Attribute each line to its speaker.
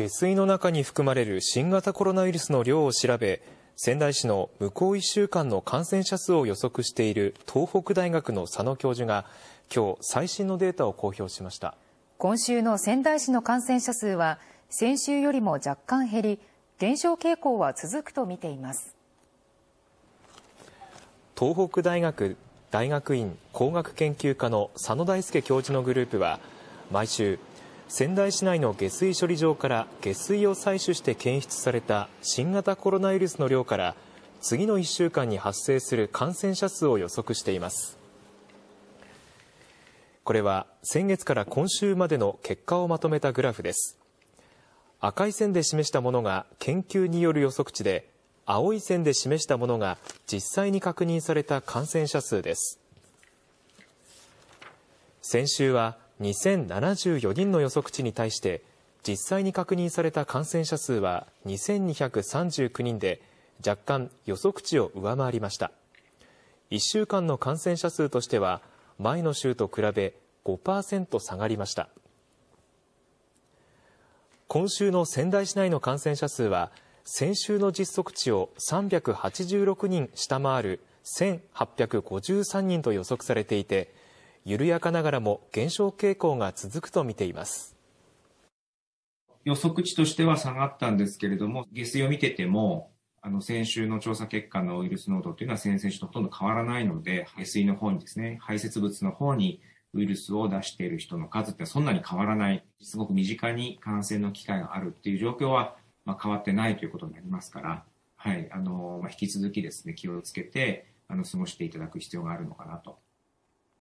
Speaker 1: 下水の中に含まれる新型コロナウイルスの量を調べ、仙台市の向こう1週間の感染者数を予測している東北大学の佐野教授が、今日最新のデータを公表しました。
Speaker 2: 今週の仙台市の感染者数は、先週よりも若干減り、減少傾向は続くと見ています。
Speaker 1: 東北大学大学院工学研究科の佐野大輔教授のグループは、毎週、仙台市内の下水処理場から下水を採取して検出された新型コロナウイルスの量から次の1週間に発生する感染者数を予測していますこれは先月から今週までの結果をまとめたグラフです赤い線で示したものが研究による予測値で青い線で示したものが実際に確認された感染者数です先週は2074人の予測値に対して、実際に確認された感染者数は2239人で、若干予測値を上回りました。1週間の感染者数としては、前の週と比べ5%下がりました。今週の仙台市内の感染者数は、先週の実測値を386人下回る1853人と予測されていて、緩やかながらも減少傾向が続くと見ています。
Speaker 3: 予測値としては下がったんですけれども、下水を見てても、あの先週の調査結果のウイルス濃度というのは先々週とほとんど変わらないので、排水の方にですね、排泄物の方にウイルスを出している人の数ってそんなに変わらない、すごく身近に感染の機会があるっていう状況は、まあ、変わってないということになりますから、はい、あの、まあ、引き続きですね、気をつけて、あの、過ごしていただく必要があるのかなと